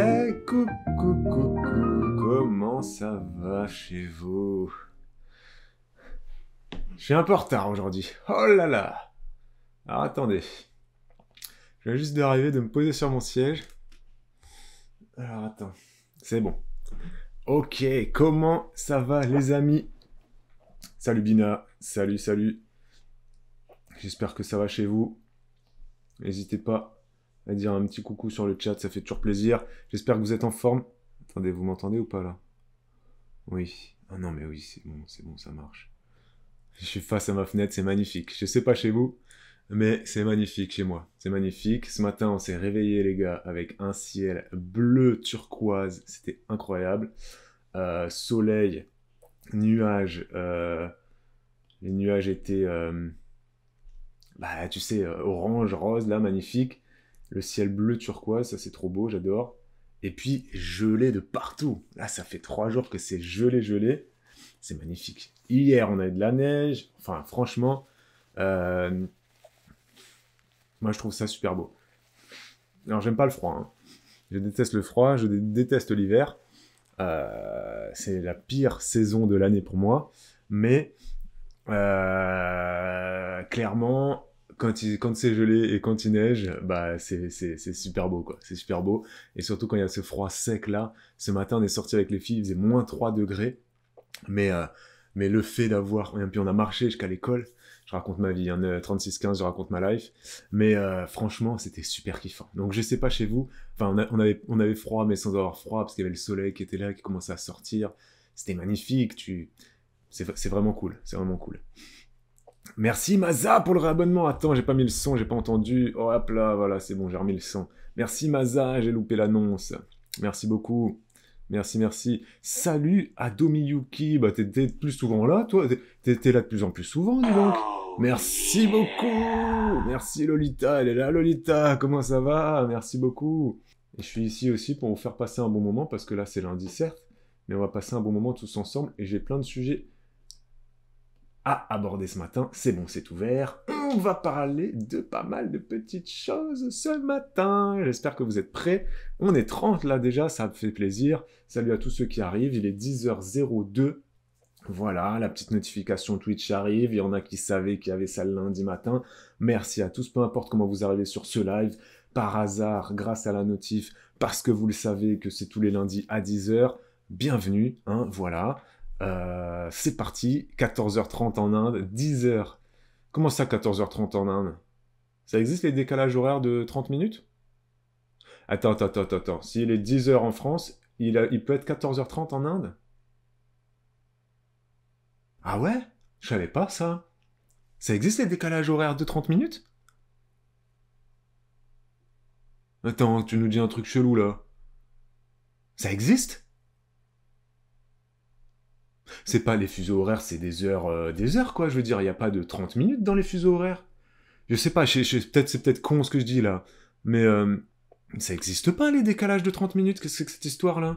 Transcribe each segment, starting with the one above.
Eh, coucou, coucou, comment ça va chez vous Je suis un peu en retard aujourd'hui. Oh là là Alors attendez. Je viens juste d'arriver de me poser sur mon siège. Alors attends. C'est bon. Ok, comment ça va les amis Salut Bina, salut, salut. J'espère que ça va chez vous. N'hésitez pas à dire un petit coucou sur le chat, ça fait toujours plaisir. J'espère que vous êtes en forme. Attendez, vous m'entendez ou pas là Oui. Ah non, mais oui, c'est bon, c'est bon, ça marche. Je suis face à ma fenêtre, c'est magnifique. Je sais pas chez vous, mais c'est magnifique chez moi. C'est magnifique. Ce matin, on s'est réveillé, les gars, avec un ciel bleu turquoise. C'était incroyable. Euh, soleil, nuages. Euh, les nuages étaient, euh, bah, tu sais, orange, rose, là, magnifique le ciel bleu turquoise, ça c'est trop beau, j'adore. Et puis gelé de partout. Là, ça fait trois jours que c'est gelé, gelé. C'est magnifique. Hier, on a de la neige. Enfin, franchement, euh, moi je trouve ça super beau. Alors, j'aime pas le froid. Hein. Je déteste le froid, je déteste l'hiver. Euh, c'est la pire saison de l'année pour moi. Mais euh, clairement, quand quand c'est gelé et quand il neige, bah c'est super beau quoi, c'est super beau et surtout quand il y a ce froid sec là. Ce matin on est sorti avec les filles, il faisait moins 3 degrés, mais euh, mais le fait d'avoir et puis on a marché jusqu'à l'école. Je raconte ma vie, hein, 36-15, euh, je raconte ma life. Mais euh, franchement, c'était super kiffant. Donc je sais pas chez vous, enfin on, avait on avait froid mais sans avoir froid parce qu'il y avait le soleil qui était là, qui commençait à sortir. C'était magnifique. Tu, c'est vraiment cool, c'est vraiment cool. Merci Maza pour le réabonnement. Attends, j'ai pas mis le son, j'ai pas entendu. Oh, hop là, voilà, c'est bon, j'ai remis le son. Merci Maza, j'ai loupé l'annonce. Merci beaucoup. Merci, merci. Salut Adomiyuki. Bah, t'es plus souvent là, toi. T'es là de plus en plus souvent, dis donc. Merci beaucoup. Merci Lolita. Elle est là, Lolita. Comment ça va Merci beaucoup. je suis ici aussi pour vous faire passer un bon moment parce que là, c'est lundi, certes. Mais on va passer un bon moment tous ensemble et j'ai plein de sujets aborder ce matin. C'est bon, c'est ouvert. On va parler de pas mal de petites choses ce matin. J'espère que vous êtes prêts. On est 30 là déjà, ça me fait plaisir. Salut à tous ceux qui arrivent. Il est 10h02. Voilà, la petite notification Twitch arrive. Il y en a qui savaient qu'il y avait ça le lundi matin. Merci à tous, peu importe comment vous arrivez sur ce live. Par hasard, grâce à la notif, parce que vous le savez que c'est tous les lundis à 10h. Bienvenue, hein, voilà. Euh, c'est parti, 14h30 en Inde, 10h. Comment ça 14h30 en Inde Ça existe les décalages horaires de 30 minutes Attends, attends, attends, attends. S'il est 10h en France, il, il peut être 14h30 en Inde Ah ouais Je savais pas ça. Ça existe les décalages horaires de 30 minutes Attends, tu nous dis un truc chelou là. Ça existe c'est pas les fuseaux horaires, c'est des heures, euh, des heures quoi. Je veux dire, il n'y a pas de 30 minutes dans les fuseaux horaires. Je sais pas, peut c'est peut-être con ce que je dis là, mais euh, ça existe pas les décalages de 30 minutes. Qu'est-ce que c'est que cette histoire là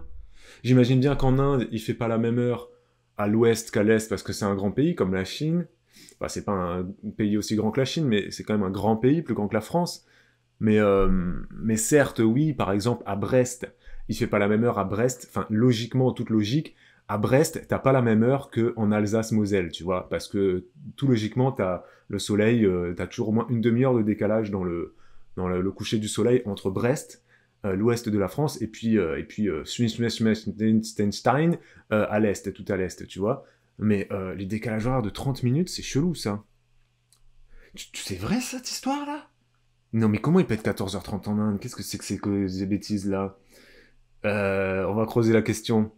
J'imagine bien qu'en Inde, il fait pas la même heure à l'ouest qu'à l'est parce que c'est un grand pays comme la Chine. Enfin, c'est pas un pays aussi grand que la Chine, mais c'est quand même un grand pays, plus grand que la France. Mais, euh, mais certes, oui, par exemple, à Brest, il fait pas la même heure à Brest. Enfin, logiquement, toute logique, à Brest, t'as pas la même heure qu'en Alsace-Moselle, tu vois, parce que tout logiquement, t'as le soleil, euh, t'as toujours au moins une demi-heure de décalage dans le, dans le, coucher du soleil entre Brest, euh, l'ouest de la France, et puis, euh, et puis à l'est, tout à l'est, tu vois. Mais les décalages horaires de 30 minutes, c'est chelou, ça. Tu sais vrai, cette histoire-là Non, mais comment il peut être 14h30 en Inde Qu'est-ce que c'est que ces bêtises-là On va creuser la question.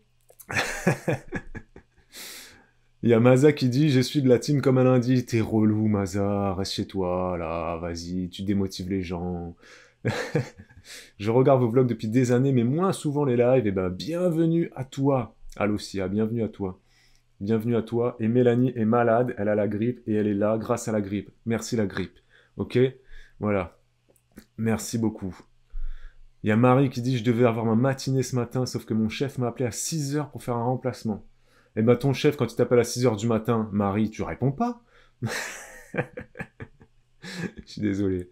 Il y a Maza qui dit Je suis de la team comme un lundi. T'es relou, Maza. Reste chez toi, là. Vas-y, tu démotives les gens. je regarde vos vlogs depuis des années, mais moins souvent les lives. Et eh ben, bienvenue à toi, Alocia. Bienvenue à toi. Bienvenue à toi. Et Mélanie est malade. Elle a la grippe et elle est là grâce à la grippe. Merci, la grippe. Ok Voilà. Merci beaucoup. Il y a Marie qui dit je devais avoir ma matinée ce matin, sauf que mon chef m'a appelé à 6 h pour faire un remplacement. Et eh ben ton chef, quand il t'appelle à 6 h du matin, Marie, tu réponds pas. je suis désolé.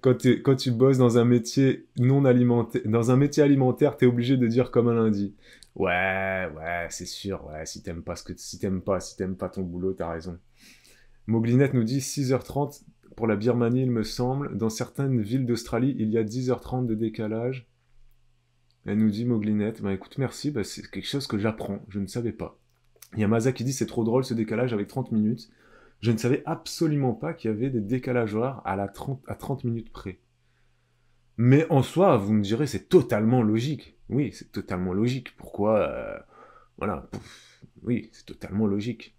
Quand, quand, tu bosses dans un métier non alimentaire, dans un métier alimentaire, t'es obligé de dire comme un lundi. Ouais, ouais, c'est sûr, ouais, si t'aimes pas que, si pas, si t'aimes pas ton boulot, t'as raison. Moglinette nous dit 6h30, pour la Birmanie, il me semble. Dans certaines villes d'Australie, il y a 10h30 de décalage. Elle nous dit Moglinette, ben écoute, merci, bah, c'est quelque chose que j'apprends, je ne savais pas. Il qui dit c'est trop drôle ce décalage avec 30 minutes. Je ne savais absolument pas qu'il y avait des décalageoires à, la 30, à 30 minutes près. Mais en soi, vous me direz, c'est totalement logique. Oui, c'est totalement logique. Pourquoi euh, Voilà. oui, c'est totalement logique.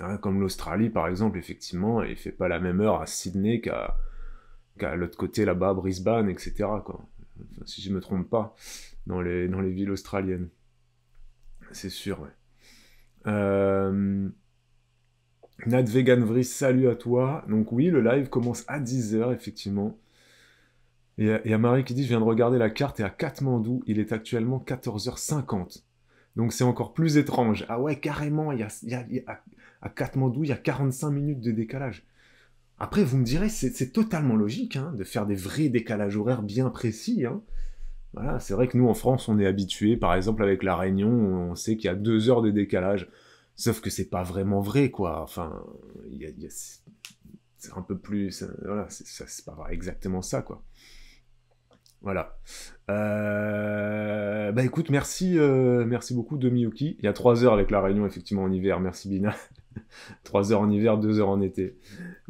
Hein, comme l'Australie, par exemple, effectivement, il fait pas la même heure à Sydney qu'à l'autre côté, là-bas, Brisbane, etc. Quoi. si je me trompe pas, dans les, dans les villes australiennes. C'est sûr, ouais. Euh... Nat salut à toi. Donc oui, le live commence à 10h, effectivement. Et il y a Marie qui dit, je viens de regarder la carte et à Katmandou, il est actuellement 14h50. Donc c'est encore plus étrange. Ah ouais, carrément, il y a, à Katmandou, il y a 45 minutes de décalage. Après, vous me direz, c'est totalement logique hein, de faire des vrais décalages horaires bien précis. Hein. Voilà, c'est vrai que nous en France, on est habitué, par exemple avec la Réunion, on sait qu'il y a deux heures de décalage. Sauf que c'est pas vraiment vrai, quoi. Enfin, c'est un peu plus. Voilà, c'est pas exactement ça, quoi. Voilà. Euh, bah écoute, merci, euh, merci beaucoup de Il y a trois heures avec la Réunion, effectivement, en hiver. Merci Bina. 3 heures en hiver, 2 heures en été.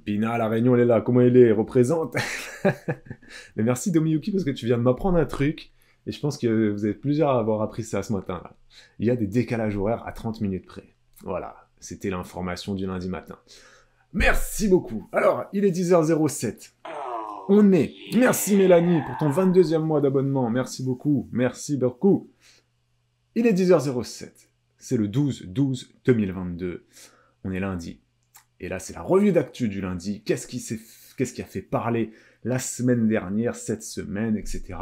Bina, la réunion, elle est là. Comment elle est représente. Mais merci Domiyuki parce que tu viens de m'apprendre un truc. Et je pense que vous êtes plusieurs à avoir appris ça ce matin. -là. Il y a des décalages horaires à 30 minutes près. Voilà, c'était l'information du lundi matin. Merci beaucoup. Alors, il est 10h07. On est. Merci Mélanie pour ton 22e mois d'abonnement. Merci beaucoup. Merci beaucoup. Il est 10h07. C'est le 12-12-2022 on est lundi. Et là, c'est la revue d'actu du lundi. Qu'est-ce qui, qu'est-ce qui a fait parler la semaine dernière, cette semaine, etc.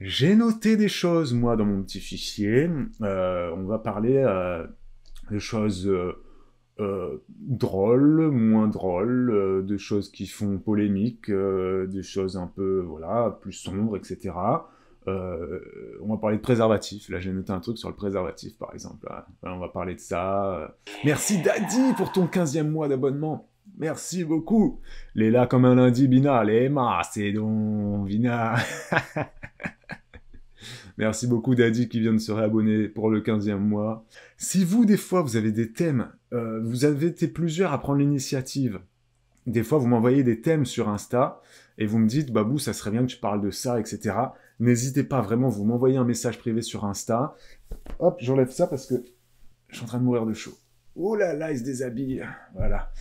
J'ai noté des choses, moi, dans mon petit fichier. Euh, on va parler euh, de choses euh, drôles, moins drôles, de choses qui font polémique, des choses un peu, voilà, plus sombres, etc. Euh, on va parler de préservatif. Là, j'ai noté un truc sur le préservatif, par exemple. on va parler de ça. Euh, merci Daddy pour ton 15e mois d'abonnement. Merci beaucoup. Les là comme un lundi, Bina. Eh, c'est donc Bina. Merci beaucoup Daddy qui vient de se réabonner pour le 15e mois. Si vous, des fois, vous avez des thèmes, euh, vous avez été plusieurs à prendre l'initiative. Des fois, vous m'envoyez des thèmes sur Insta et vous me dites, Babou, ça serait bien que tu parles de ça, etc. N'hésitez pas vraiment, vous m'envoyez un message privé sur Insta. Hop, j'enlève ça parce que je suis en train de mourir de chaud. Oh là là, il se déshabille. Voilà.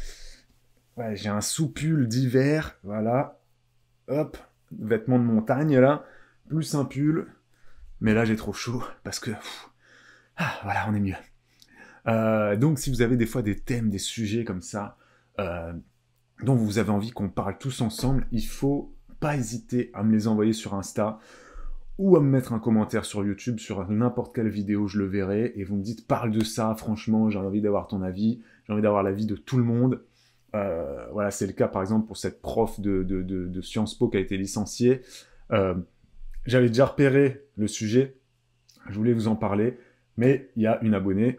j'ai un sous-pull d'hiver. Voilà. Hop, vêtements de montagne là, plus un pull. Mais là, j'ai trop chaud parce que. ah, voilà, on est mieux. Euh, donc, si vous avez des fois des thèmes, des sujets comme ça, euh, dont vous avez envie qu'on parle tous ensemble, il faut pas hésiter à me les envoyer sur Insta ou à me mettre un commentaire sur YouTube, sur n'importe quelle vidéo, je le verrai, et vous me dites parle de ça, franchement, j'ai envie d'avoir ton avis, j'ai envie d'avoir l'avis de tout le monde. Euh, voilà, c'est le cas par exemple pour cette prof de, Sciences Po qui a été licenciée. Euh, j'avais déjà repéré le sujet, je voulais vous en parler, mais il y a une abonnée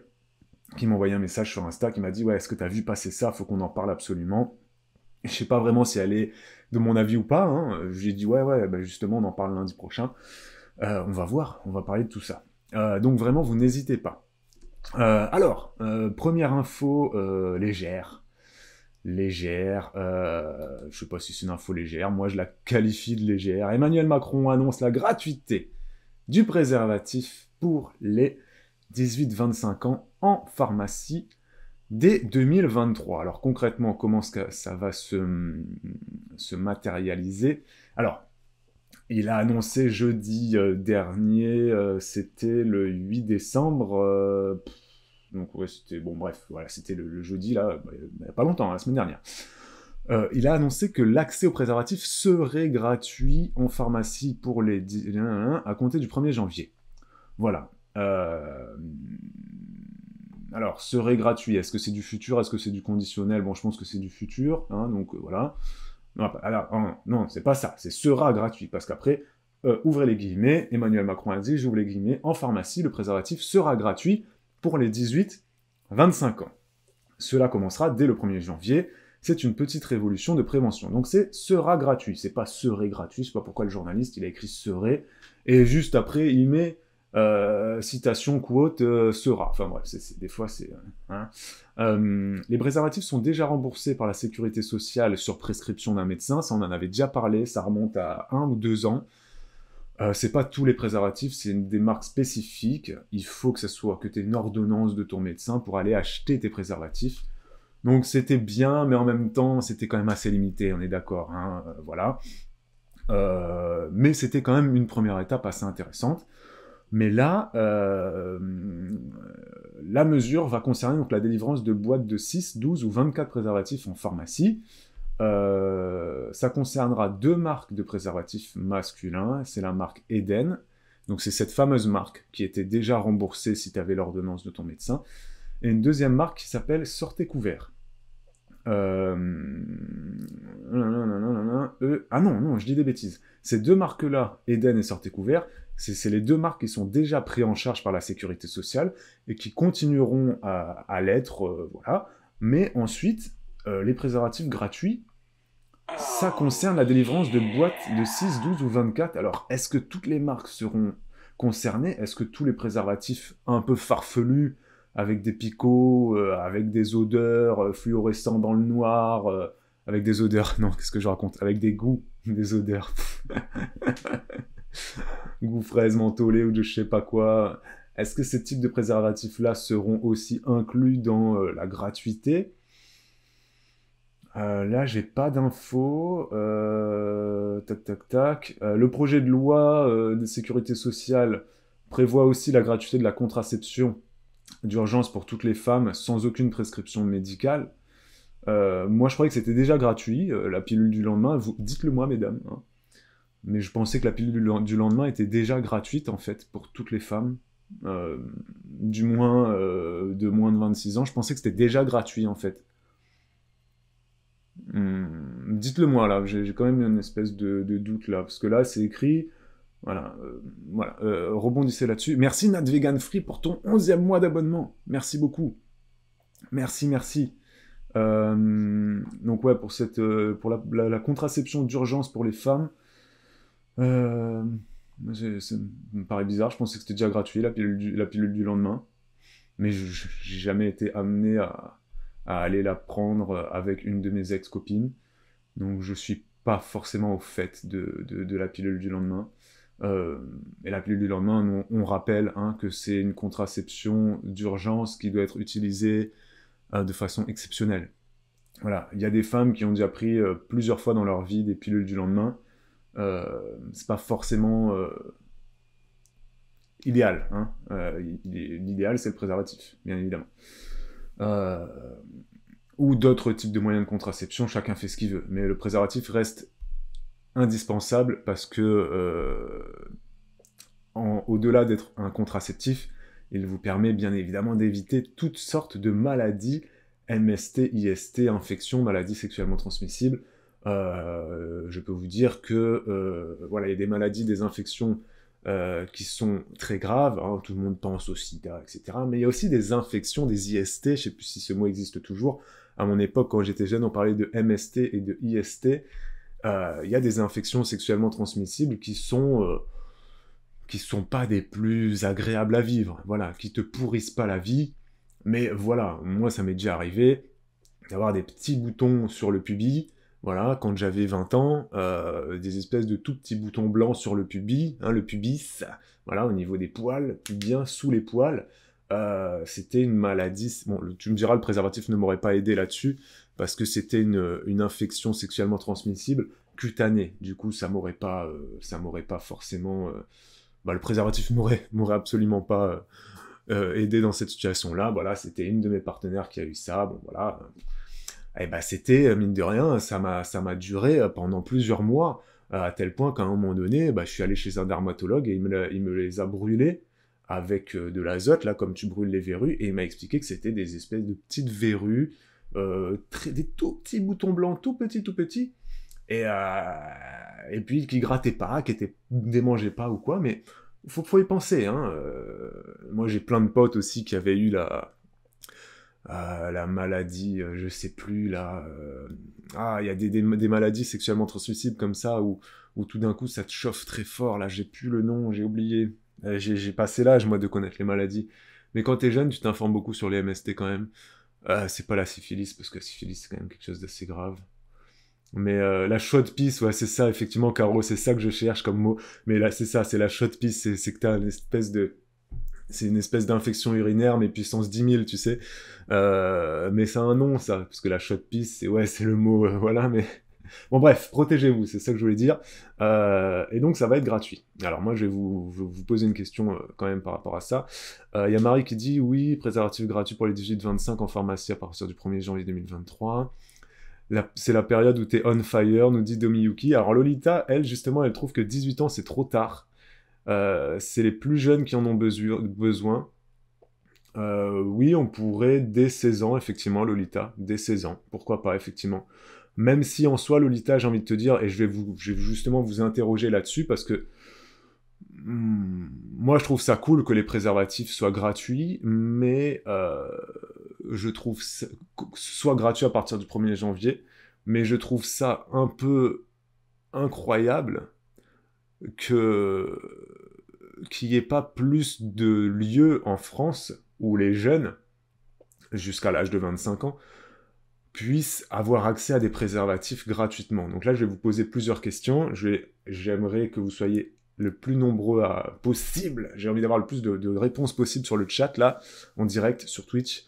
qui m'a envoyé un message sur Insta qui m'a dit Ouais, est-ce que tu as vu passer ça Faut qu'on en parle absolument. Je sais pas vraiment si elle est de mon avis ou pas. Hein. J'ai dit ouais, ouais, bah, justement, on en parle lundi prochain. Euh, on va voir, on va parler de tout ça. Euh, donc vraiment, vous n'hésitez pas. Euh, alors, première info légère. Légère, je sais pas si c'est une info légère, moi je la qualifie de légère. Emmanuel Macron annonce la gratuité du préservatif pour les 18-25 ans en pharmacie dès 2023. Alors concrètement, comment ça va se, matérialiser Alors, il a annoncé jeudi euh, dernier, euh, c'était le 8 décembre. Euh, donc ouais, c'était bon, bref, voilà, c'était le, jeudi là, bah, pas longtemps, hein, la semaine dernière. il a annoncé que l'accès aux préservatifs serait gratuit en pharmacie pour les à compter du 1er janvier. Voilà. Euh, alors, serait gratuit, est-ce que c'est du futur, est-ce que c'est du conditionnel Bon, je pense que c'est du futur, hein, donc euh, voilà. Non, alors, hein, non, c'est pas ça, c'est sera gratuit, parce qu'après, euh, ouvrez les guillemets, Emmanuel Macron a dit, j'ouvre les guillemets, en pharmacie, le préservatif sera gratuit pour les 18-25 ans. Cela commencera dès le 1er janvier, c'est une petite révolution de prévention. Donc c'est sera gratuit, c'est pas serait gratuit, c'est pas pourquoi le journaliste il a écrit serait et juste après il met euh, citation quote euh, sera. Enfin bref, des fois c'est. Euh, hein. les préservatifs sont déjà remboursés par la sécurité sociale sur prescription d'un médecin. Ça, on en avait déjà parlé. Ça remonte à un ou deux ans. c'est pas tous les préservatifs, c'est des marques spécifiques. Il faut que ça soit que tu une ordonnance de ton médecin pour aller acheter tes préservatifs. Donc c'était bien, mais en même temps c'était quand même assez limité. On est d'accord, hein, voilà. mais c'était quand même une première étape assez intéressante. Mais là, euh, la mesure va concerner donc, la délivrance de boîtes de 6, 12 ou 24 préservatifs en pharmacie. Euh, ça concernera deux marques de préservatifs masculins. C'est la marque Eden. Donc c'est cette fameuse marque qui était déjà remboursée si tu avais l'ordonnance de ton médecin. Et une deuxième marque qui s'appelle Sortez couvert. Euh, ah non, non, je dis des bêtises. Ces deux marques-là, Eden et Sortez couvert, c'est les deux marques qui sont déjà prises en charge par la sécurité sociale et qui continueront à, l'être, euh, voilà. Mais ensuite, euh, les préservatifs gratuits, ça concerne la délivrance de boîtes de 6, 12 ou 24. Alors, est-ce que toutes les marques seront concernées Est-ce que tous les préservatifs un peu farfelus, avec des picots, euh, avec des odeurs fluorescentes dans le noir, avec des odeurs, non, qu'est-ce que je raconte Avec des goûts, des odeurs. goût fraise ou de je sais pas quoi. Est-ce que ces types de préservatifs-là seront aussi inclus dans euh, la gratuité euh, là, j'ai pas d'infos. Euh, tac, tac, tac. le projet de loi de sécurité sociale prévoit aussi la gratuité de la contraception d'urgence pour toutes les femmes sans aucune prescription médicale. moi, je croyais que c'était déjà gratuit, la pilule du lendemain. Vous dites-le moi, mesdames. Hein mais je pensais que la pilule du lendemain était déjà gratuite en fait pour toutes les femmes, euh, du moins euh, de moins de 26 ans. Je pensais que c'était déjà gratuit en fait. Hmm. Dites-le moi là, j'ai quand même une espèce de, doute là, parce que là c'est écrit. Voilà, euh, voilà rebondissez là-dessus. Merci Nat Vegan Free pour ton 11e mois d'abonnement. Merci beaucoup. Merci, merci. donc ouais, pour, cette, pour la contraception d'urgence pour les femmes, euh, ça me paraît bizarre, je pensais que c'était déjà gratuit, la pilule du, la pilule du lendemain. Mais j'ai jamais été amené à, aller la prendre euh, avec une de mes ex-copines. Donc je suis pas forcément au fait de, de, la pilule du lendemain. Euh, et la pilule du lendemain, on, rappelle hein, que c'est une contraception d'urgence qui doit être utilisée de façon exceptionnelle. Voilà, il y a des femmes qui ont déjà pris plusieurs fois dans leur vie des pilules du lendemain euh, c'est pas forcément euh, idéal. Hein. Euh, l'idéal, c'est le préservatif, bien évidemment. ou d'autres types de moyens de contraception, chacun fait ce qu'il veut. Mais le préservatif reste indispensable parce que, au-delà d'être un contraceptif, il vous permet bien évidemment d'éviter toutes sortes de maladies, MST, IST, infections, maladies sexuellement transmissibles, euh, je peux vous dire que euh, voilà, il y a des maladies, des infections euh, qui sont très graves. Hein. tout le monde pense au sida, etc. Mais il y a aussi des infections, des IST. Je ne sais plus si ce mot existe toujours. À mon époque, quand j'étais jeune, on parlait de MST et de IST. Il y a des infections sexuellement transmissibles qui sont qui sont pas des plus agréables à vivre. Voilà, qui te pourrissent pas la vie. Mais voilà, moi ça m'est déjà arrivé d'avoir des petits boutons sur le pubis voilà, quand j'avais 20 ans, euh, des espèces de tout petits boutons blancs sur le pubis, hein, le pubis, voilà, au niveau des poils, puis bien sous les poils. Euh, c'était une maladie. Bon, tu me diras, le préservatif ne m'aurait pas aidé là-dessus, parce que c'était une, infection sexuellement transmissible cutanée. Du coup, ça m'aurait pas, euh, ça m'aurait pas forcément. Bah, le préservatif m'aurait, m'aurait absolument pas aidé dans cette situation-là. Voilà, c'était une de mes partenaires qui a eu ça. Bon, voilà eh ben c'était euh, mine de rien, ça m'a ça m'a duré euh, pendant plusieurs mois euh, à tel point qu'à un moment donné, bah, je suis allé chez un dermatologue et il me, les a brûlés avec de l'azote, là, comme tu brûles les verrues, et il m'a expliqué que c'était des espèces de petites verrues, très, des tout petits boutons blancs, tout petits, tout petits, et, et puis qui grattaient pas, qui étaient démangeaient pas ou quoi, mais faut, faut y penser. Hein. moi, j'ai plein de potes aussi qui avaient eu la, ah, la maladie, euh, je sais plus, là. Euh, ah, il y a des, des, maladies sexuellement transmissibles comme ça où, où tout d'un coup ça te chauffe très fort. Là, j'ai plus le nom, j'ai oublié. j'ai passé l'âge, moi, de connaître les maladies. Mais quand t'es jeune, tu t'informes beaucoup sur les MST quand même. c'est pas la syphilis, parce que la syphilis, c'est quand même quelque chose d'assez grave. Mais la chaude pisse, ouais, c'est ça, effectivement, Caro, c'est ça que je cherche comme mot. Mais là, c'est ça, c'est la chaude pisse, c'est que t'as une espèce de c'est une espèce d'infection urinaire, mais puissance 10 000, tu sais. Euh, mais c'est un nom, ça, parce que la shot piece, c'est ouais, c'est le mot, euh, voilà, mais. Bon bref, protégez-vous, c'est ça que je voulais dire. Euh, et donc ça va être gratuit. Alors moi je vais vous, poser une question quand même par rapport à ça. Il y a Marie qui dit oui, préservatif gratuit pour les 18-25 en pharmacie à partir du 1er janvier 2023. C'est la période où t'es on fire, nous dit Domiyuki. Alors Lolita, elle justement, elle trouve que 18 ans c'est trop tard. Euh, c'est les plus jeunes qui en ont besoin. Euh, oui, on pourrait dès 16 ans, effectivement, Lolita, dès 16 ans, pourquoi pas, effectivement. Même si en soi, Lolita, j'ai envie de te dire, et je vais, justement vous interroger là-dessus, parce que hmm, moi, je trouve ça cool que les préservatifs soient gratuits, mais euh, je trouve soit gratuit à partir du 1er janvier, mais je trouve ça un peu incroyable que qu'il n'y ait pas plus de lieux en France où les jeunes, jusqu'à l'âge de 25 ans, puissent avoir accès à des préservatifs gratuitement. Donc là, je vais vous poser plusieurs questions. J'aimerais que vous soyez le plus nombreux possible. J'ai envie d'avoir le plus de, réponses possibles sur le chat, là, en direct, sur Twitch.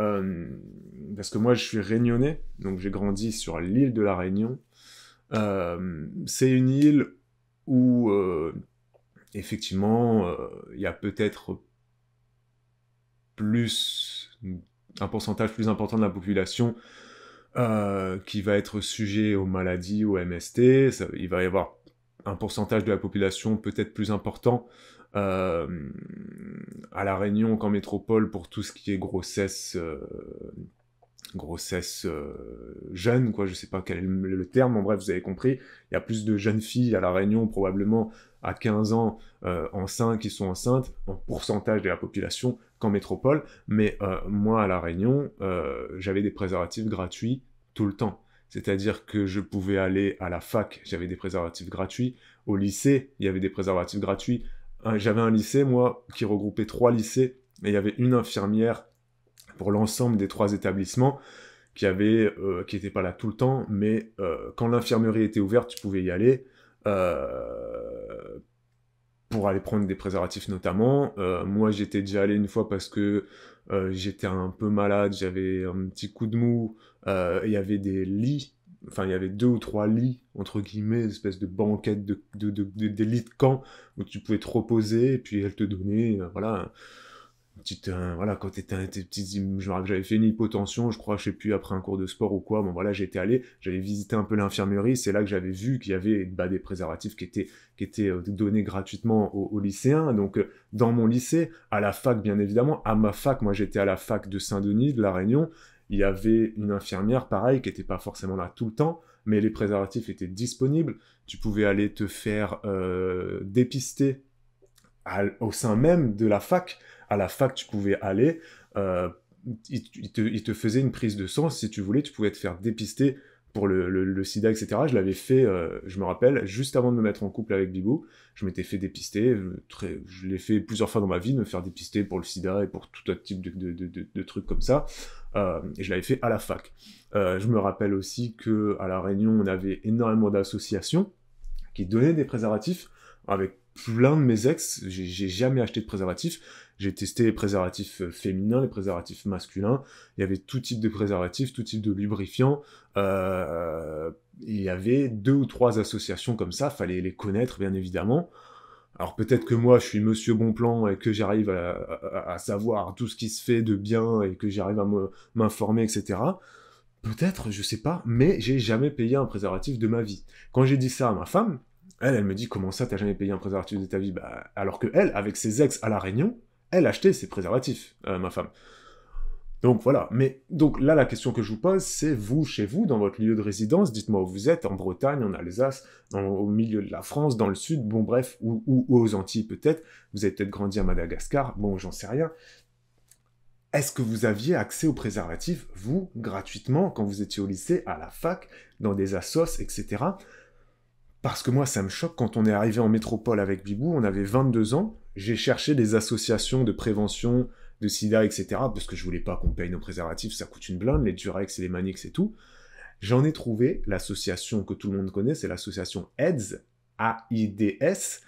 Euh, parce que moi, je suis réunionnais, donc j'ai grandi sur l'île de la Réunion. Euh, c'est une île où euh, effectivement euh, il y a peut-être plus un pourcentage plus important de la population euh, qui va être sujet aux maladies, aux MST. il va y avoir un pourcentage de la population peut-être plus important à La Réunion qu'en métropole pour tout ce qui est grossesse grossesse euh, jeune, quoi, je sais pas quel est le terme, en bref, vous avez compris, il y a plus de jeunes filles à La Réunion, probablement à 15 ans, euh, enceintes, qui sont enceintes, en pourcentage de la population, qu'en métropole, mais euh, moi, à La Réunion, j'avais des préservatifs gratuits tout le temps. C'est-à-dire que je pouvais aller à la fac, j'avais des préservatifs gratuits, au lycée, il y avait des préservatifs gratuits, j'avais un lycée, moi, qui regroupait trois lycées, et il y avait une infirmière l'ensemble des trois établissements qui avait euh, qui pas là tout le temps, mais euh, quand l'infirmerie était ouverte, tu pouvais y aller euh, pour aller prendre des préservatifs notamment. moi, j'étais déjà allé une fois parce que j'étais un peu malade, j'avais un petit coup de mou. Il y avait des lits, enfin il y avait deux ou trois lits entre guillemets, espèce de banquette de, de, des lits de camp où tu pouvais te reposer et puis elle te donnait voilà voilà, quand petit, j'avais fait une hypotension, je crois, je sais plus, après un cours de sport ou quoi. Bon, voilà, j'étais allé, j'avais visité un peu l'infirmerie. C'est là que j'avais vu qu'il y avait bah, des préservatifs qui étaient, euh, donnés gratuitement aux, lycéens. Donc, euh, dans mon lycée, à la fac, bien évidemment, à ma fac, moi, j'étais à la fac de Saint-Denis, de La Réunion. Il y avait une infirmière, pareil, qui n'était pas forcément là tout le temps, mais les préservatifs étaient disponibles. Tu pouvais aller te faire euh, dépister au sein même de la fac. À la fac, tu pouvais aller. Euh, il, te, faisait une prise de sang si tu voulais. Tu pouvais te faire dépister pour le, sida, etc. Je l'avais fait, euh, je me rappelle, juste avant de me mettre en couple avec Bibou. Je m'étais fait dépister. Euh, je l'ai fait plusieurs fois dans ma vie, me faire dépister pour le sida et pour tout autre type de, trucs comme ça. et je l'avais fait à la fac. je me rappelle aussi que à la Réunion, on avait énormément d'associations qui donnaient des préservatifs avec plein de mes ex, j'ai jamais acheté de préservatif. J'ai testé les préservatifs euh, féminins, les préservatifs masculins. Il y avait tout type de préservatifs, tout type de lubrifiants. Euh, il y avait deux ou trois associations comme ça. Fallait les connaître, bien évidemment. Alors peut-être que moi, je suis Monsieur Bonplan et que j'arrive à, savoir tout ce qui se fait de bien et que j'arrive à m'informer, etc. Peut-être, je sais pas, mais j'ai jamais payé un préservatif de ma vie. Quand j'ai dit ça à ma femme, elle, me dit comment ça, t'as jamais payé un préservatif de ta vie bah, Alors que elle, avec ses ex à La Réunion, elle achetait ses préservatifs, euh, ma femme. Donc voilà. Mais donc là, la question que je vous pose, c'est vous, chez vous, dans votre lieu de résidence, dites-moi où vous êtes, en Bretagne, en Alsace, au milieu de la France, dans le sud, bon bref, ou, aux Antilles peut-être. Vous avez peut-être grandi à Madagascar, bon, j'en sais rien. Est-ce que vous aviez accès aux préservatifs, vous, gratuitement, quand vous étiez au lycée, à la fac, dans des assos, etc. Parce que moi, ça me choque, quand on est arrivé en métropole avec Bibou, on avait 22 ans, j'ai cherché des associations de prévention de sida, etc., parce que je voulais pas qu'on paye nos préservatifs, ça coûte une blinde, les Durex et les Manix et tout. J'en ai trouvé l'association que tout le monde connaît, c'est l'association AIDS, A-I-D-S.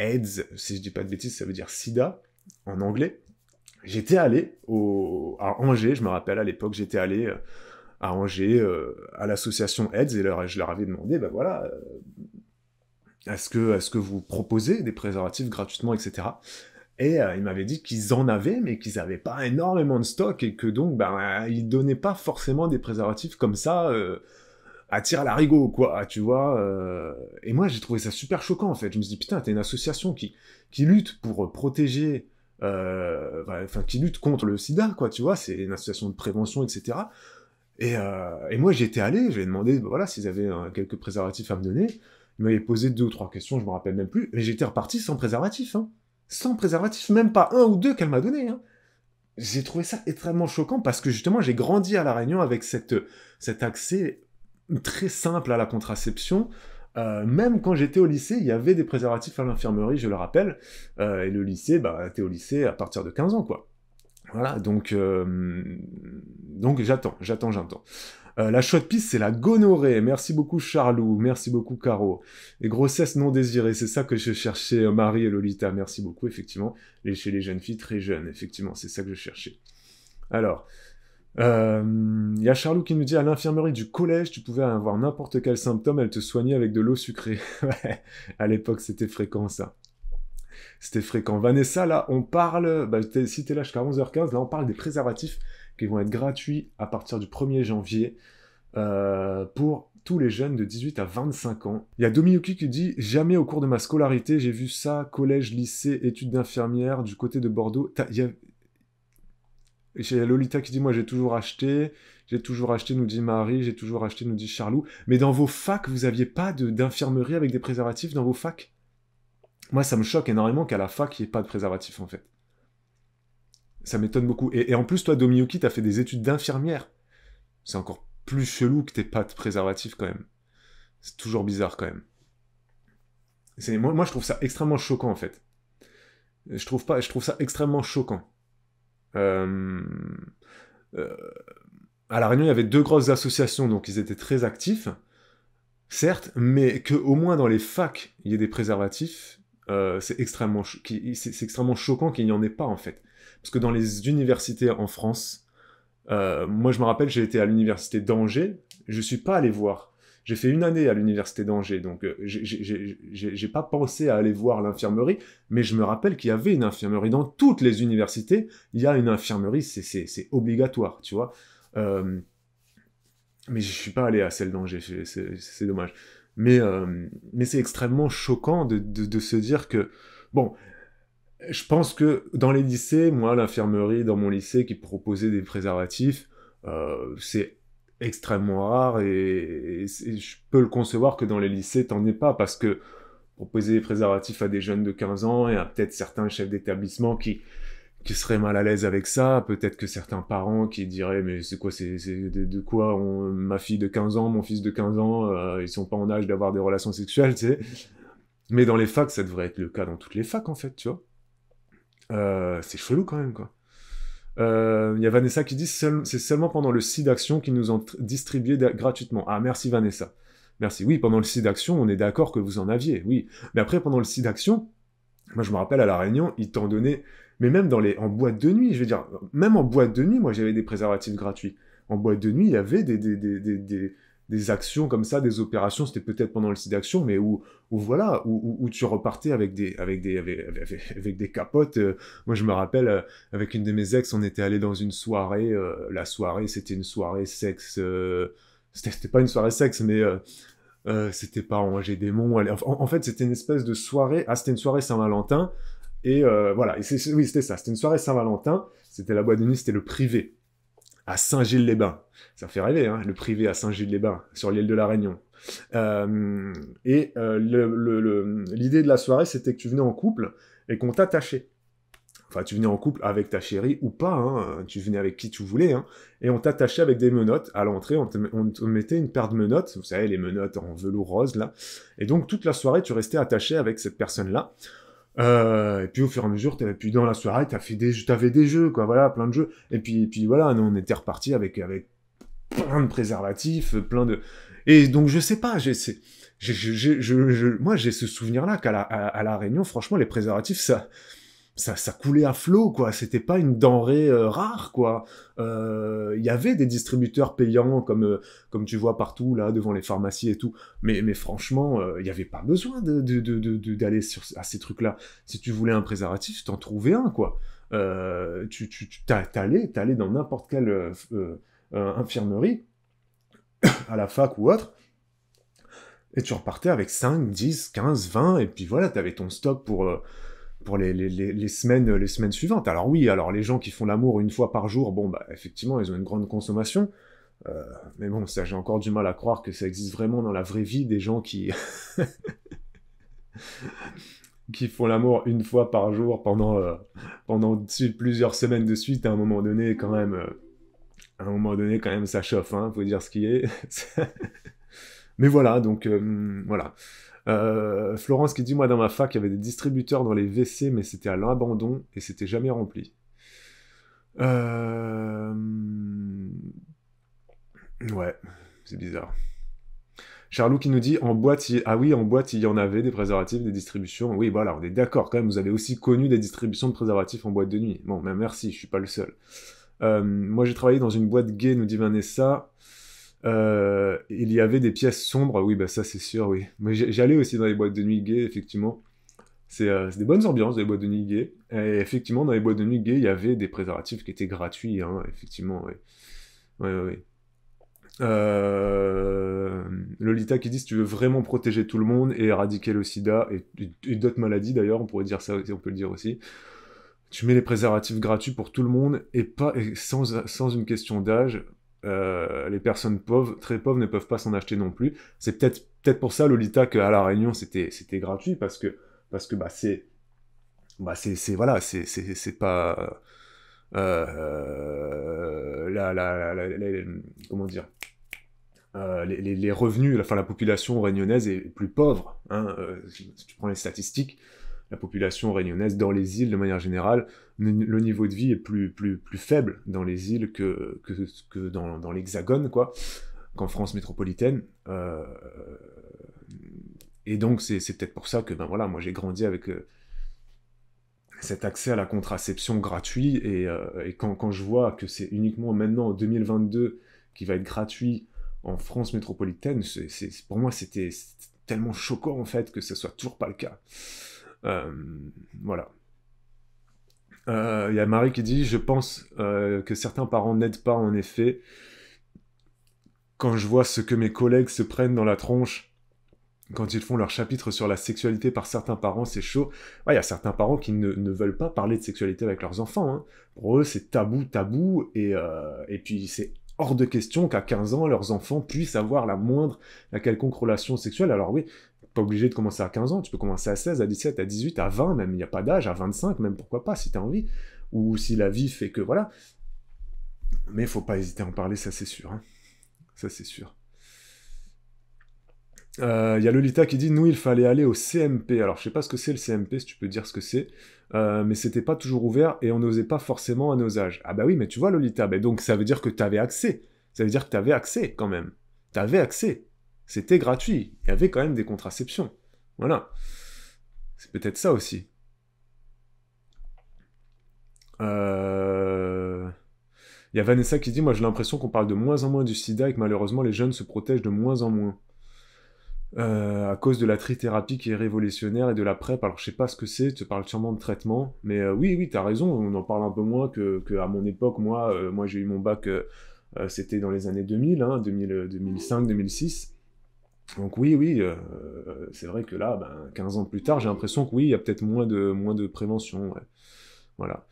AIDS, si je dis pas de bêtises, ça veut dire sida en anglais. J'étais allé à Angers, je me rappelle à l'époque, j'étais allé euh, à Angers, euh, à l'association AIDS, et je leur avais demandé, ben voilà, euh, est-ce que, est que vous proposez des préservatifs gratuitement, etc. Et euh, ils m'avaient dit qu'ils en avaient, mais qu'ils n'avaient pas énormément de stock, et que donc, ben, ils donnaient pas forcément des préservatifs comme ça, à tir à l'arigot, quoi, tu vois. Et moi, j'ai trouvé ça super choquant, en fait. Je me suis dit, putain, t'es une association qui, qui lutte pour protéger... Enfin, qui lutte contre le sida, quoi, tu vois, c'est une association de prévention, etc euh, et, moi, j'étais allé, je demandé, ai bah, voilà, s'ils avaient euh, quelques préservatifs à me donner. Ils m'avaient posé deux ou trois questions, je me rappelle même plus, mais j'étais reparti sans préservatif, hein. Sans préservatif, même pas un ou deux qu'elle m'a donné, hein. J'ai trouvé ça extrêmement choquant parce que justement, j'ai grandi à La Réunion avec cette, cet accès très simple à la contraception. Euh, même quand j'étais au lycée, il y avait des préservatifs à l'infirmerie, je le rappelle. et le lycée, bah, au lycée à partir de 15 ans, quoi. Voilà, donc, euh, donc j'attends, j'attends, j'attends. Euh, la chouette piste, c'est la gonorrhée. Merci beaucoup, Charlou. Merci beaucoup, Caro. Les grossesses non désirées, c'est ça que je cherchais, euh, Marie et Lolita. Merci beaucoup, effectivement. Les, chez les jeunes filles très jeunes, effectivement, c'est ça que je cherchais. Alors, il euh, y a Charlou qui nous dit à l'infirmerie du collège, tu pouvais avoir n'importe quel symptôme, elle te soignait avec de l'eau sucrée. à l'époque, c'était fréquent ça. C'était fréquent. Vanessa, là, on parle, bah, es, si t'es là jusqu'à 11h15, là, on parle des préservatifs qui vont être gratuits à partir du 1er janvier euh, pour tous les jeunes de 18 à 25 ans. Il y a Domiyuki qui dit Jamais au cours de ma scolarité, j'ai vu ça, collège, lycée, études d'infirmière, du côté de Bordeaux. Il y a... Lolita qui dit Moi, j'ai toujours acheté, j'ai toujours acheté, nous dit Marie, j'ai toujours acheté, nous dit Charlot. Mais dans vos facs, vous aviez pas d'infirmerie avec des préservatifs dans vos facs moi, ça me choque énormément qu'à la fac, il n'y ait pas de préservatif, en fait. Ça m'étonne beaucoup. Et, en plus, toi, Domiyuki, t'as fait des études d'infirmière. C'est encore plus chelou que t'aies pas de préservatif, quand même. C'est toujours bizarre, quand même. Moi, moi, je trouve ça extrêmement choquant, en fait. Je trouve, pas, je trouve ça extrêmement choquant. Euh, euh, à La Réunion, il y avait deux grosses associations, donc ils étaient très actifs, certes, mais qu'au moins dans les facs, il y ait des préservatifs, euh, c'est extrêmement, extrêmement choquant qu'il n'y en ait pas en fait. Parce que dans les universités en France, euh, moi je me rappelle, j'ai été à l'université d'Angers, je ne suis pas allé voir. J'ai fait une année à l'université d'Angers, donc euh, je j'ai pas pensé à aller voir l'infirmerie, mais je me rappelle qu'il y avait une infirmerie. Dans toutes les universités, il y a une infirmerie, c'est obligatoire, tu vois. mais je suis pas allé à celle d'Angers, c'est dommage. Euh, mais, c'est extrêmement choquant de, se dire que, bon, je pense que dans les lycées, moi, l'infirmerie dans mon lycée qui proposait des préservatifs, euh, c'est extrêmement rare et, et je peux le concevoir que dans les lycées, t'en es pas parce que proposer des préservatifs à des jeunes de 15 ans et à peut-être certains chefs d'établissement qui, qui seraient mal à l'aise avec ça, peut-être que certains parents qui diraient mais c'est quoi c'est de, quoi ma fille de 15 ans, mon fils de 15 ans, euh, ils sont pas en âge d'avoir des relations sexuelles, tu sais. Mais dans les facs, ça devrait être le cas dans toutes les facs en fait, tu vois. Euh, c'est chelou quand même quoi. Euh, il y a Vanessa qui dit c'est seulement pendant le site d'action qu'ils nous ont distribué gratuitement. Ah merci Vanessa. Merci. Oui, pendant le site d'action, on est d'accord que vous en aviez, oui. Mais après pendant le site d'action, moi, je me rappelle à La Réunion, ils t'en donnaient, mais même dans les, en boîte de nuit, je veux dire, même en boîte de nuit, moi, j'avais des préservatifs gratuits. En boîte de nuit, il y avait des, des, des, des des actions comme ça, des opérations, c'était peut-être pendant le site d'action, mais où, où voilà, où, où, tu repartais avec des, avec des, avec, des capotes. Euh, moi, je me rappelle, euh, avec une de mes ex, on était allé dans une soirée. Euh, la soirée, c'était une soirée sexe. c'était pas une soirée sexe, mais euh, c'était pas manger des monts En, fait, c'était une espèce de soirée. Ah, c'était une soirée Saint-Valentin. Et euh, voilà. oui, c'était ça. C'était une soirée Saint-Valentin. C'était la boîte de nuit, c'était le privé. À Saint-Gilles-les-Bains. Ça fait rêver, hein, le privé à Saint-Gilles-les-Bains, sur l'île de la Réunion. Euh, et l'idée de la soirée, c'était que tu venais en couple et qu'on t'attachait. Enfin, tu venais en couple avec ta chérie ou pas, hein, tu venais avec qui tu voulais, hein, et on t'attachait avec des menottes. À l'entrée, on, te, mettait une paire de menottes, vous savez, les menottes en velours rose, là. Et donc, toute la soirée, tu restais attaché avec cette personne-là. Euh, et puis au fur et à mesure, avais puis dans la soirée, t'as fait des, t'avais des jeux, quoi, voilà, plein de jeux. Et puis, et puis voilà, on était reparti avec, avec plein de préservatifs, plein de. Et donc je sais pas, j'ai, moi j'ai ce souvenir-là qu'à la, à la Réunion, franchement, les préservatifs, ça, ça, coulait à flot, quoi. C'était pas une denrée euh, rare, quoi. Il euh, y avait des distributeurs payants, comme, euh, comme tu vois partout, là, devant les pharmacies et tout. Mais, mais franchement, il n'y avait pas besoin d'aller de, de, de, sur, à ces trucs-là. Si tu voulais un préservatif, tu t'en trouvais un, quoi. tu, tu, t'allais, t'allais dans n'importe quelle infirmerie, à la fac ou autre, et tu repartais avec 5, 10, 15, 20, et puis voilà, t'avais ton stock pour pour les, semaines, les semaines suivantes. Alors oui, alors les gens qui font l'amour une fois par jour, bon, bah, effectivement, ils ont une grande consommation. Euh, mais bon, ça, j'ai encore du mal à croire que ça existe vraiment dans la vraie vie des gens qui qui font l'amour une fois par jour pendant euh, pendant plusieurs semaines de suite. À un moment donné, quand même, euh, à un moment donné, quand même, ça chauffe. Hein, faut dire ce qui est. mais voilà, donc voilà. Euh, Florence qui dit Moi, dans ma fac, il y avait des distributeurs dans les WC, mais c'était à l'abandon et c'était jamais rempli. Euh, ouais, c'est bizarre. Charlou qui nous dit en boîte, ah oui, en boîte, il y en avait des préservatifs, des distributions. Oui, voilà, bah on est d'accord quand même. Vous avez aussi connu des distributions de préservatifs en boîte de nuit. Bon, mais merci, je suis pas le seul. Euh, moi, j'ai travaillé dans une boîte gay, nous dit Vanessa. Euh, il y avait des pièces sombres, oui, bah ça c'est sûr, oui. Mais j'allais aussi dans les boîtes de nuit gay, effectivement. Euh, c'est des bonnes ambiances dans les boîtes de nuit gay. Et effectivement, dans les boîtes de nuit gay, il y avait des préservatifs qui étaient gratuits, hein, effectivement, oui. Euh, Lolita qui dit si tu veux vraiment protéger tout le monde et éradiquer le sida et, d'autres maladies d'ailleurs, on pourrait dire ça, on peut le dire aussi. Tu mets les préservatifs gratuits pour tout le monde et pas sans, sans une question d'âge euh, les personnes pauvres, très pauvres ne peuvent pas s'en acheter non plus. C'est peut-être peut pour ça, Lolita, qu'à La Réunion, c'était gratuit, parce que parce que bah, c'est... Bah, c'est... Voilà, c'est pas... Euh, euh, la, comment dire les, revenus, enfin la population réunionnaise est plus pauvre. Hein, si tu prends les statistiques, la population réunionnaise dans les îles de manière générale, le niveau de vie est plus, plus, plus faible dans les îles que, que, dans, dans l'Hexagone, quoi, qu'en France métropolitaine. Euh, et donc, c'est peut-être pour ça que, ben voilà, moi j'ai grandi avec euh, cet accès à la contraception gratuit, et, euh, et quand, quand, je vois que c'est uniquement maintenant en 2022 qui va être gratuit en France métropolitaine, c'est pour moi c'était tellement choquant en fait que ce soit toujours pas le cas. Euh, voilà. Il euh, y a Marie qui dit Je pense euh, que certains parents n'aident pas, en effet. Quand je vois ce que mes collègues se prennent dans la tronche quand ils font leur chapitre sur la sexualité par certains parents, c'est chaud. Il y a certains parents qui ne, veulent pas parler de sexualité avec leurs enfants. Hein. Pour eux, c'est tabou, tabou. Et, et puis, c'est hors de question qu'à 15 ans, leurs enfants puissent avoir la moindre, la quelconque relation sexuelle. Alors oui, pas obligé de commencer à 15 ans, tu peux commencer à 16, à 17, à 18, à 20 même, il n'y a pas d'âge, à 25 même, pourquoi pas, si tu as envie, ou si la vie fait que, voilà. Mais il faut pas hésiter à en parler, ça c'est sûr. Hein. Ça c'est sûr. Euh, il y a Lolita qui dit Nous, il fallait aller au CMP. Alors, je sais pas ce que c'est le CMP, si tu peux dire ce que c'est, mais euh, mais c'était pas toujours ouvert et on n'osait pas forcément à nos âges. Ah, bah oui, mais tu vois, Lolita, mais bah donc ça veut dire que tu avais accès. Ça veut dire que tu avais accès quand même. Tu avais accès. C'était gratuit. Il y avait quand même des contraceptions. Voilà. C'est peut-être ça aussi. Il euh, y a Vanessa qui dit Moi, j'ai l'impression qu'on parle de moins en moins du sida et que malheureusement, les jeunes se protègent de moins en moins. Euh, à cause de la trithérapie qui est révolutionnaire et de la PrEP. Alors, je sais pas ce que c'est, tu parles sûrement de traitement, mais euh, oui, oui, tu as raison, on en parle un peu moins que, à mon époque. Moi, moi j'ai eu mon bac, c'était dans les années 2000, 2000 2005, 2006. Donc oui, oui, euh, c'est vrai que là, ben, 15 ans plus tard, j'ai l'impression que oui, il y a peut-être moins de, moins de prévention. Voilà.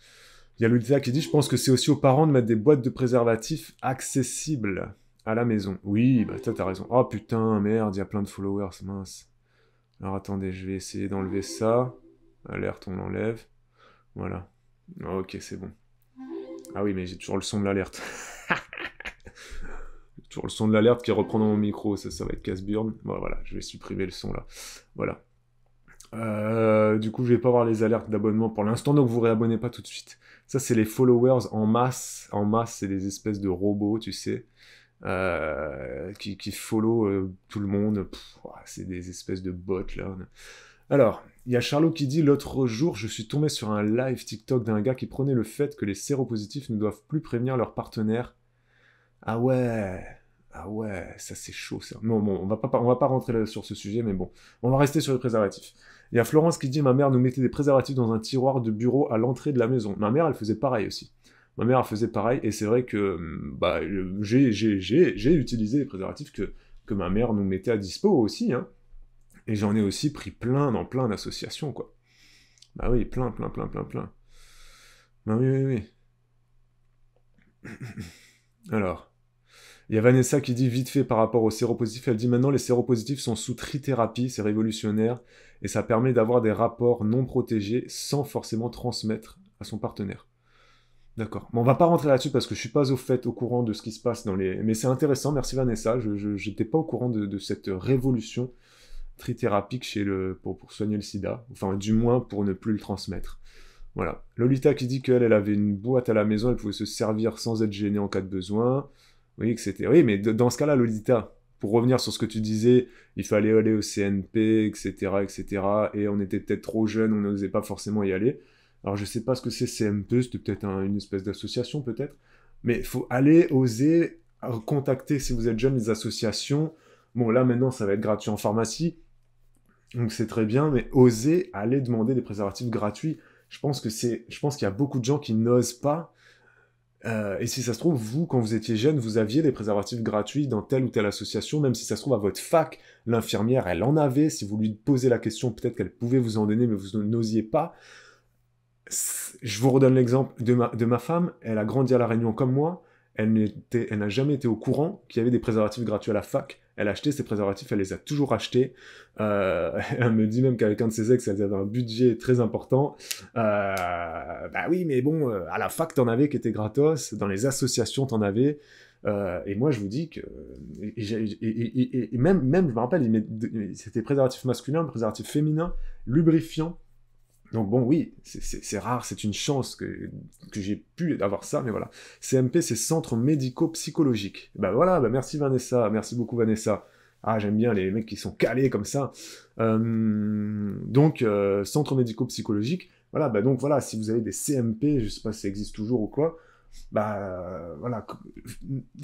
Il y a l'Ulta qui dit, je pense que c'est aussi aux parents de mettre des boîtes de préservatifs accessibles à la maison. Oui, bah t'as raison. Oh putain, merde, il y a plein de followers, mince. Alors attendez, je vais essayer d'enlever ça. Alerte, on l'enlève. Voilà. Oh, ok, c'est bon. Ah oui, mais j'ai toujours le son de l'alerte. Sur le son de l'alerte qui reprend dans mon micro, ça, ça va être casse Bon, voilà, je vais supprimer le son là. Voilà. Euh, du coup, je vais pas avoir les alertes d'abonnement pour l'instant, donc vous réabonnez pas tout de suite. Ça, c'est les followers en masse. En masse, c'est des espèces de robots, tu sais, euh, qui, qui, follow euh, tout le monde. C'est des espèces de bots, là. Alors, il y a Charlot qui dit L'autre jour, je suis tombé sur un live TikTok d'un gars qui prenait le fait que les séropositifs ne doivent plus prévenir leurs partenaires. Ah ouais ah ouais, ça c'est chaud ça. Non, bon, on va pas, on va pas rentrer là, sur ce sujet, mais bon, on va rester sur les préservatifs. Il y a Florence qui dit ma mère nous mettait des préservatifs dans un tiroir de bureau à l'entrée de la maison. Ma mère, elle faisait pareil aussi. Ma mère faisait pareil et c'est vrai que hum, bah, euh, j'ai utilisé les préservatifs que, que ma mère nous mettait à dispo aussi. Hein. Et j'en ai aussi pris plein dans plein d'associations, quoi. Bah oui, plein, plein, plein, plein, plein. Bah oui, oui, oui. Alors. Il y a Vanessa qui dit vite fait par rapport aux séropositifs, elle dit maintenant les séropositifs sont sous trithérapie, c'est révolutionnaire, et ça permet d'avoir des rapports non protégés sans forcément transmettre à son partenaire. D'accord. Mais on va pas rentrer là-dessus parce que je suis pas au fait, au courant de ce qui se passe dans les... Mais c'est intéressant, merci Vanessa, je n'étais pas au courant de, cette révolution trithérapique chez le, pour, soigner le sida, enfin du moins pour ne plus le transmettre. Voilà. Lolita qui dit qu'elle, elle avait une boîte à la maison, elle pouvait se servir sans être gênée en cas de besoin. Oui, Oui, mais dans ce cas-là, Lolita, pour revenir sur ce que tu disais, il fallait aller au CNP, etc., etc. Et on était peut-être trop jeunes, on n'osait pas forcément y aller. Alors je ne sais pas ce que c'est CMP, c'était peut-être une espèce d'association peut-être, mais il faut aller oser contacter si vous êtes jeune les associations. Bon là maintenant ça va être gratuit en pharmacie, donc c'est très bien, mais oser aller demander des préservatifs gratuits. Je pense que c'est, je pense qu'il y a beaucoup de gens qui n'osent pas euh, et si ça se trouve, vous, quand vous étiez jeune, vous aviez des préservatifs gratuits dans telle ou telle association, même si ça se trouve à votre fac, l'infirmière, elle en avait. Si vous lui posez la question, peut-être qu'elle pouvait vous en donner, mais vous n'osiez pas. Je vous redonne l'exemple de ma, de ma femme. Elle a grandi à La Réunion comme moi. Elle, elle n'a jamais été au courant qu'il y avait des préservatifs gratuits à la fac. Elle a acheté ses préservatifs, elle les a toujours achetés. Euh, elle me dit même qu'avec un de ses ex, elle avait un budget très important. Euh, euh, bah oui, mais bon, euh, à la fac, t'en avais qui était gratos, dans les associations, t'en avais. Euh, et moi, je vous dis que. Et, même, même, je me rappelle, c'était préservatif masculin, préservatif féminin, lubrifiant. Donc bon, oui, c'est rare, c'est une chance que, j'ai pu avoir ça, mais voilà. CMP, c'est Centre Médico-Psychologique. Ben voilà, bah merci Vanessa, merci beaucoup Vanessa. Ah, j'aime bien les mecs qui sont calés comme ça. donc, Centre Médico-Psychologique, voilà, bah, donc voilà, si vous avez des CMP, je sais pas si ça existe toujours ou quoi, bah voilà,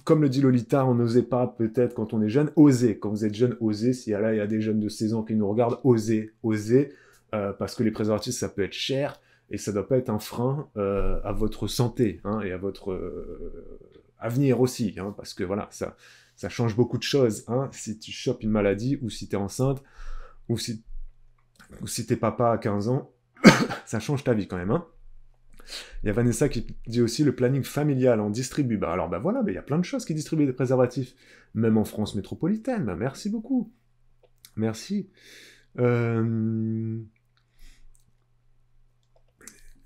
comme le dit Lolita, on n'osait pas peut-être quand on est jeune, oser, Quand vous êtes jeune, osez. Si là, il y a des jeunes de 16 ans qui nous regardent, oser, oser, euh, parce que les préservatifs, ça peut être cher et ça doit pas être un frein euh, à votre santé hein, et à votre euh, avenir aussi, hein, parce que voilà, ça, ça change beaucoup de choses. Hein, si tu chopes une maladie ou si tu es enceinte ou si, ou si papa à 15 ans, ça change ta vie quand même. Hein il y a Vanessa qui dit aussi le planning familial en distribue. Bah, alors bah voilà, bah, il y a plein de choses qui distribuent des préservatifs, même en France métropolitaine. Bah, merci beaucoup, merci. Euh,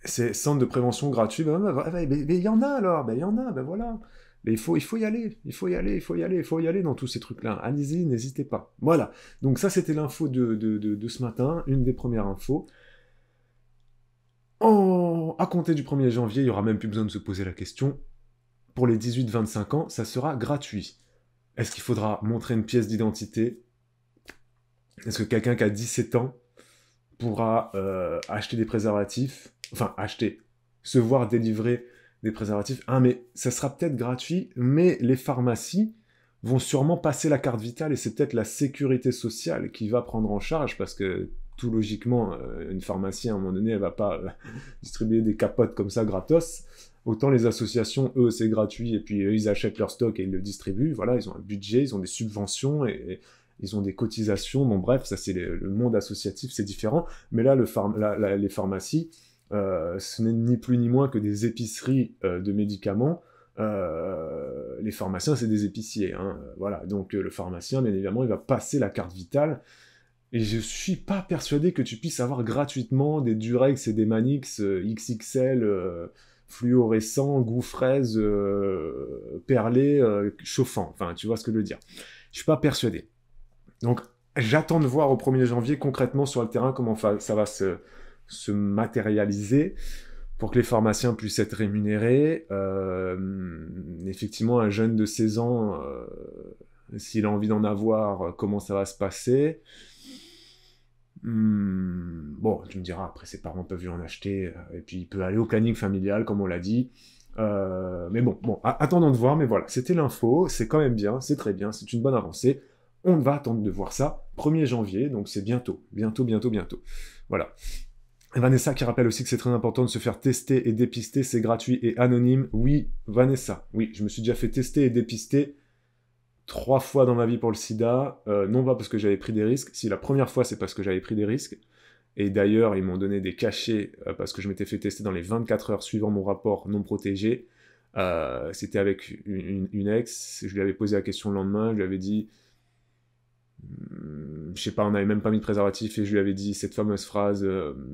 ces centres de prévention gratuits, il y en a alors, il y en a, voilà. Mais il faut, il faut y aller, il faut y aller, il faut y aller, il faut y aller dans tous ces trucs-là. Allez-y, n'hésitez pas. Voilà. Donc ça, c'était l'info de ce matin, une des premières infos. Oh, à compter du 1er janvier, il n'y aura même plus besoin de se poser la question. Pour les 18-25 ans, ça sera gratuit. Est-ce qu'il faudra montrer une pièce d'identité Est-ce que quelqu'un qui a 17 ans pourra euh, acheter des préservatifs Enfin, acheter, se voir délivrer des préservatifs. Ah, mais ça sera peut-être gratuit, mais les pharmacies vont sûrement passer la carte vitale et c'est peut-être la sécurité sociale qui va prendre en charge parce que tout logiquement, euh, une pharmacie à un moment donné, elle va pas euh, distribuer des capotes comme ça gratos. Autant les associations, eux, c'est gratuit et puis eux, ils achètent leur stock et ils le distribuent. Voilà, ils ont un budget, ils ont des subventions et, ils ont des cotisations. Bon, bref, ça, c'est le, monde associatif, c'est différent. Mais là, les pharmacies, euh, ce n'est ni plus ni moins que des épiceries de médicaments. les pharmaciens, c'est des épiciers. Hein. voilà, donc le pharmacien, bien évidemment, il va passer la carte vitale et je suis pas persuadé que tu puisses avoir gratuitement des Durex et des Manix euh, XXL fluorescent euh, fluorescents, goût fraise, euh, perlé, chauffant. Enfin, tu vois ce que je veux dire. Je suis pas persuadé. Donc, j'attends de voir au 1er janvier concrètement sur le terrain comment ça va se, se matérialiser pour que les pharmaciens puissent être rémunérés. effectivement, un jeune de 16 ans s'il a envie d'en avoir, comment ça va se passer. Hmm, bon, tu me diras, après ses parents peuvent lui en acheter, euh, et puis il peut aller au planning familial, comme on l'a dit. Euh, mais bon, bon, attendons de voir, mais voilà, c'était l'info, c'est quand même bien, c'est très bien, c'est une bonne avancée. On va attendre de voir ça 1er janvier, donc c'est bientôt, bientôt, bientôt, bientôt. Voilà. Vanessa qui rappelle aussi que c'est très important de se faire tester et dépister, c'est gratuit et anonyme. Oui, Vanessa, oui, je me suis déjà fait tester et dépister trois fois dans ma vie pour le sida, euh, non pas parce que j'avais pris des risques, si la première fois c'est parce que j'avais pris des risques, et d'ailleurs ils m'ont donné des cachets euh, parce que je m'étais fait tester dans les 24 heures suivant mon rapport non protégé, euh, c'était avec une, ex, je lui avais posé la question le lendemain, je lui avais dit, hum, je sais pas, on n'avait même pas mis de préservatif, et je lui avais dit cette fameuse phrase,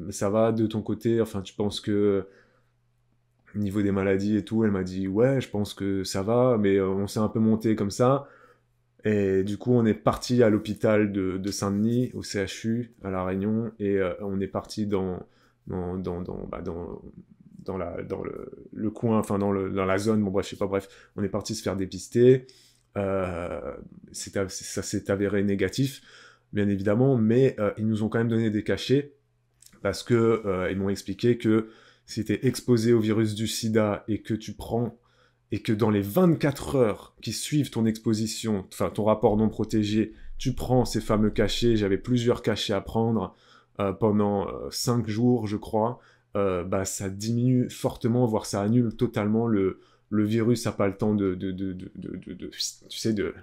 ça va de ton côté, enfin tu penses que niveau des maladies et tout, elle m'a dit ouais, je pense que ça va, mais on s'est un peu monté comme ça. Et du coup, on est parti à l'hôpital de, Saint-Denis, au CHU, à La Réunion, et euh, on est parti dans, dans, bah, dans, dans, la, dans le, le coin, enfin dans, dans la zone, bon bref, je sais pas, bref, on est parti se faire dépister. Euh, ça s'est avéré négatif, bien évidemment, mais euh, ils nous ont quand même donné des cachets parce que ils m'ont expliqué que si tu es exposé au virus du sida et que tu prends et que dans les 24 heures qui suivent ton exposition, enfin ton rapport non protégé, tu prends ces fameux cachets, j'avais plusieurs cachets à prendre euh, pendant 5 euh, jours je crois, euh, bah, ça diminue fortement, voire ça annule totalement le, le virus, ça n'a pas le temps de, de, de, de tu sais, de,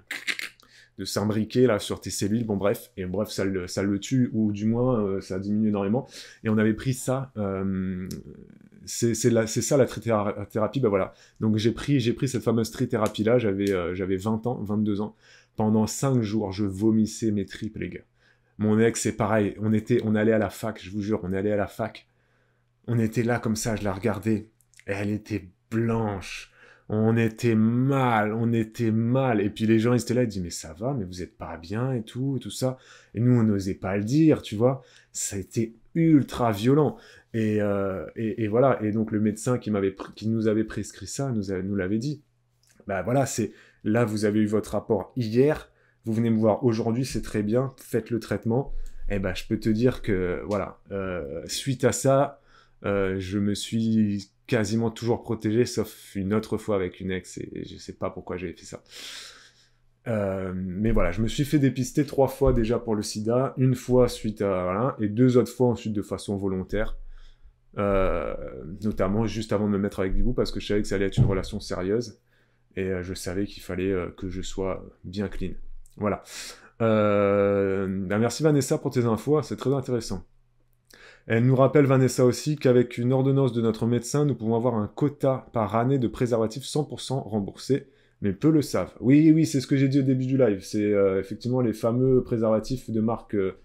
de s'imbriquer là sur tes cellules, bon bref, et bref, ça le, ça le tue, ou du moins ça diminue énormément. Et on avait pris ça, c'est ça la trithérapie, Ben voilà. Donc j'ai pris, j'ai pris cette fameuse trithérapie là. J'avais euh, j'avais 20 ans, 22 ans. Pendant 5 jours, je vomissais mes tripes, les gars. Mon ex, c'est pareil. On était, on allait à la fac, je vous jure, on allait à la fac. On était là comme ça, je la regardais. Et elle était blanche. On était mal, on était mal. Et puis les gens, ils étaient là, ils disaient, mais ça va, mais vous êtes pas bien et tout, et tout ça. Et nous, on n'osait pas le dire, tu vois. Ça a été ultra violent. Euh, et, voilà. Et donc le médecin qui, m'avait, qui nous avait prescrit ça nous, nous l'avait dit. Bah voilà, c'est là vous avez eu votre rapport hier, vous venez me voir aujourd'hui, c'est très bien, faites le traitement. Et eh ben bah, je peux te dire que voilà, euh, suite à ça, euh, je me suis quasiment toujours protégé, sauf une autre fois avec une ex, et, et je sais pas pourquoi j'ai fait ça. Euh, mais voilà, je me suis fait dépister trois fois déjà pour le sida, une fois suite à voilà, et deux autres fois ensuite de façon volontaire, euh, notamment juste avant de me mettre avec Bibou parce que je savais que ça allait être une relation sérieuse et euh, je savais qu'il fallait que je sois bien clean. Voilà. Ben, merci Vanessa pour tes infos, hein, c'est très intéressant. Elle nous rappelle Vanessa aussi qu'avec une ordonnance de notre médecin, nous pouvons avoir un quota par année de préservatifs 100% remboursé mais peu le savent. Oui, oui, c'est ce que j'ai dit au début du live. C'est euh, effectivement les fameux préservatifs de marque euh,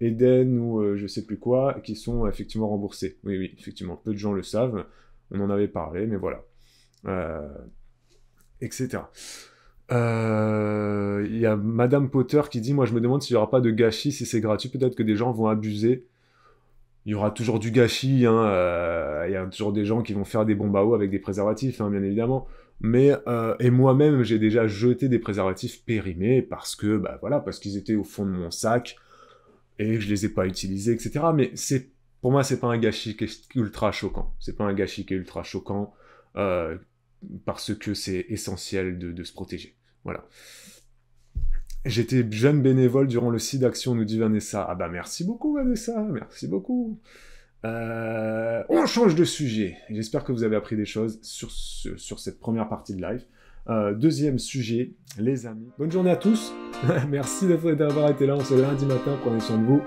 Eden ou euh, je sais plus quoi qui sont effectivement remboursés. Oui, oui, effectivement, peu de gens le savent. On en avait parlé, mais voilà. etc. Il y a Madame Potter qui dit Moi, je me demande s'il n'y aura pas de gâchis, si c'est gratuit. Peut-être que des gens vont abuser. Il y aura toujours du gâchis. Hein, il y a toujours des gens qui vont faire des bombes à eau avec des préservatifs, hein, bien évidemment. Mais euh, et moi-même, j'ai déjà jeté des préservatifs périmés parce que bah voilà, parce qu'ils étaient au fond de mon sac et je les ai pas utilisés, etc. Mais c'est pour moi, c'est pas un gâchis qui est ultra choquant. C'est pas un gâchis qui est ultra choquant euh, parce que c'est essentiel de, se protéger. Voilà. J'étais jeune bénévole durant le site d'action, nous dit Vanessa. Ah bah merci beaucoup Vanessa, merci beaucoup. Euh, on change de sujet. J'espère que vous avez appris des choses sur, sur cette première partie de live. Euh, deuxième sujet, les amis. Bonne journée à tous. Merci d'avoir été là. On se lundi matin. Prenez soin de vous.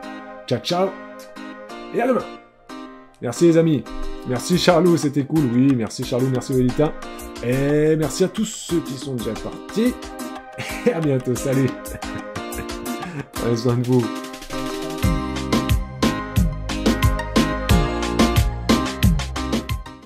Ciao, ciao. Et à demain. Merci les amis. Merci Charlot, c'était cool. Oui, merci Charlot, merci Vélita. Et merci à tous ceux qui sont déjà partis. Et à bientôt. Salut. Prenez soin de vous.